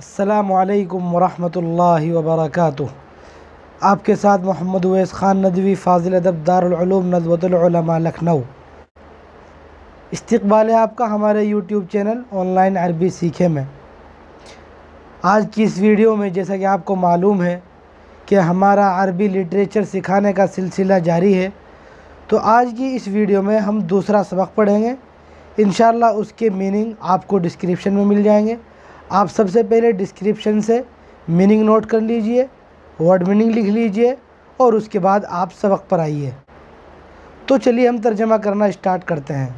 अल्लाम वरहमल वर्क आपके साथ मोहम्मद उवैस ख़ान नदवी फ़ाजिल अदब दारूम नजबतलमा लखनऊ इस्तबाल है आपका हमारे यूट्यूब चैनल ऑनलाइन अरबी सीखे में आज की इस वीडियो में जैसा कि आपको मालूम है कि हमारा अरबी लिटरेचर सिखाने का सिलसिला जारी है तो आज की इस वीडियो में हम दूसरा सबक पढ़ेंगे इन उसके मीनिंग आपको डिस्क्रिप्शन में मिल जाएंगे आप सबसे पहले डिस्क्रिप्शन से मीनिंग नोट कर लीजिए वर्ड मीनिंग लिख लीजिए और उसके बाद आप सबक पर आइए तो चलिए हम तर्जमा करना स्टार्ट करते हैं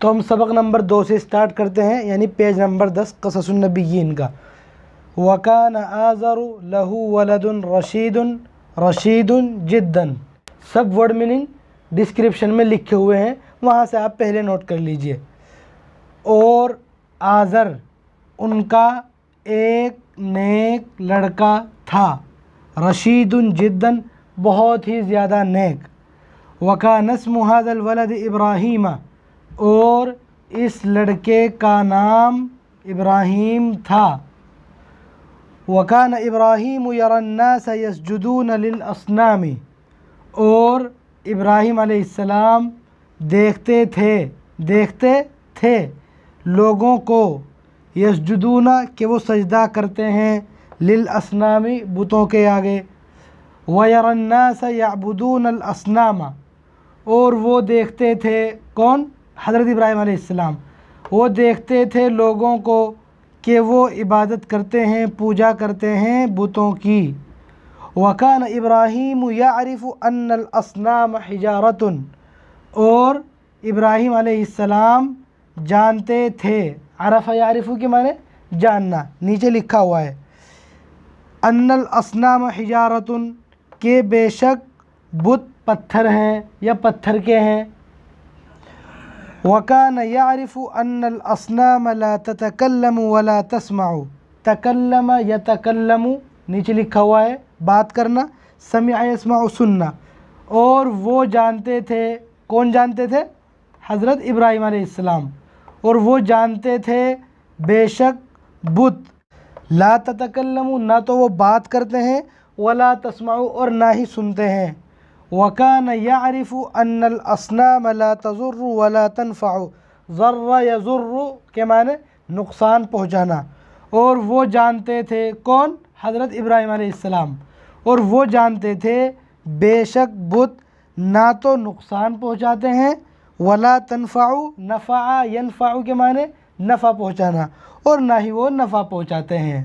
तो हम सबक नंबर दो से स्टार्ट करते हैं यानी पेज नंबर दस कससनबीन का वकान आज़र लहू वलदन रशीद रशीद जिद्दन सब वर्ड मीनिंग डिस्क्रिप्शन में लिखे हुए हैं वहाँ से आप पहले नोट कर लीजिए और आज़र उनका एक नेक लड़का था रशीदुन जिद्दन बहुत ही ज़्यादा नेक वका नस्म हादल वलद इब्राहिम और इस लड़के का नाम इब्राहीम था वकान इब्राहिम यरन्नास यसजुदून और इब्राहिम अलैहिस्सलाम देखते थे देखते थे लोगों को यसजुदूना के वो सजदा करते हैं लिल असनामी बुतों के आगे वयरन्नास याबुदून और वो देखते थे कौन हज़रत इब्राहिम आसमाम वो देखते थे लोगों को कि वो इबादत करते हैं पूजा करते हैं बुतों की वकान इब्राहिम यारिफ़ असनाम हिजारत और इब्राहिम आसमाम जानते थे अरफ़ा यारिफ़ू के माने जानना नीचे लिखा हुआ है अन्नल असनाम हिजारतन के बेशक बुत पत्थर हैं या पत्थर के हैं वकान यारिफ़ अन्नल असनाम ला वला तस्माऊ तकल्लम या तकल्लम नीचे लिखा हुआ है बात करना समय यसमा सुनना और वो जानते थे कौन जानते थे हज़रत इब्राहिम आसमाम और वो जानते थे बेशक बुत ला ततकलमु ना तो वो बात करते हैं वला तस्माऊ और ना ही सुनते हैं वकान यारिफ़ अनल असनाम ला तजुर्र वला तनफ़ाऊ ज़र्रा यजुर्र के माने नुकसान पहुँचाना और वो जानते थे कौन हज़रत इब्राहीम आसमाम और वो जानते थे बेशक बुत ना तो नुकसान पहुँचाते हैं वला तनफ़ाऊ नफ़ा यनफ़ाऊ के माने नफ़ा पहुँचाना और ना ही वो नफ़ा पहुँचाते हैं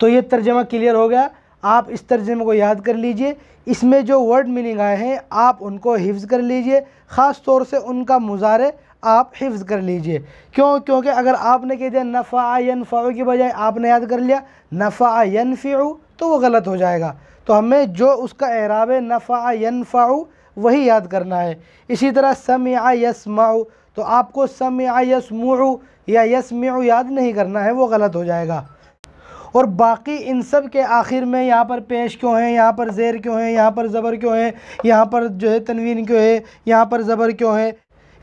तो ये तर्जमा क्लियर हो गया आप इस तर्जमे को याद कर लीजिए इसमें जो वर्ड मीनिंग आए हैं आप उनको हिफ्ज़ कर लीजिए ख़ास तौर से उनका मुजारे आप हिफ्ज़ कर लीजिए क्यों क्योंकि अगर आपने कह दिया नफ़ा यनफ़ाऊ की बजाय आपने याद कर लिया नफ़ा यनफ़ी तो वो गलत हो जाएगा तो हमें जो उसका एराब नफ़ा यनफ़ाऊ वही याद करना है इसी तरह सम या माओ तो आपको सम या यसमू या यसमऊ याद नहीं करना है वो गलत हो जाएगा और बाकी इन सब के आखिर में यहाँ पर पेश क्यों है यहाँ पर ज़ेर क्यों है यहाँ पर ज़बर क्यों है यहाँ पर जो है तनवीन क्यों है यहाँ पर ज़बर क्यों है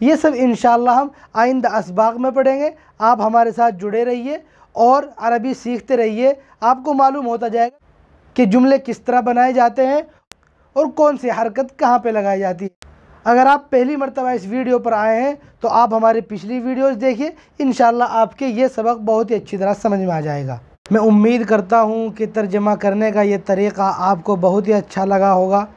ये सब इन हम आइंद इसबाग में पढ़ेंगे आप हमारे साथ जुड़े रहिए और अरबी सीखते रहिए आपको मालूम होता जाएगा कि जुमले किस तरह बनाए जाते हैं और कौन सी हरकत कहाँ पर लगाई जाती है अगर आप पहली मरतबा इस वीडियो पर आए हैं तो आप हमारी पिछली वीडियोस देखिए इन आपके ये सबक बहुत ही अच्छी तरह समझ में आ जाएगा मैं उम्मीद करता हूँ कि तर्जमा करने का ये तरीक़ा आपको बहुत ही अच्छा लगा होगा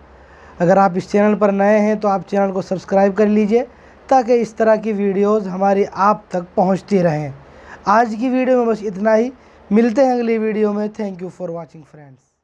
अगर आप इस चैनल पर नए हैं तो आप चैनल को सब्सक्राइब कर लीजिए ताकि इस तरह की वीडियोज़ हमारी आप तक पहुँचती रहें आज की वीडियो में बस इतना ही मिलते हैं अगली वीडियो में thank you for watching friends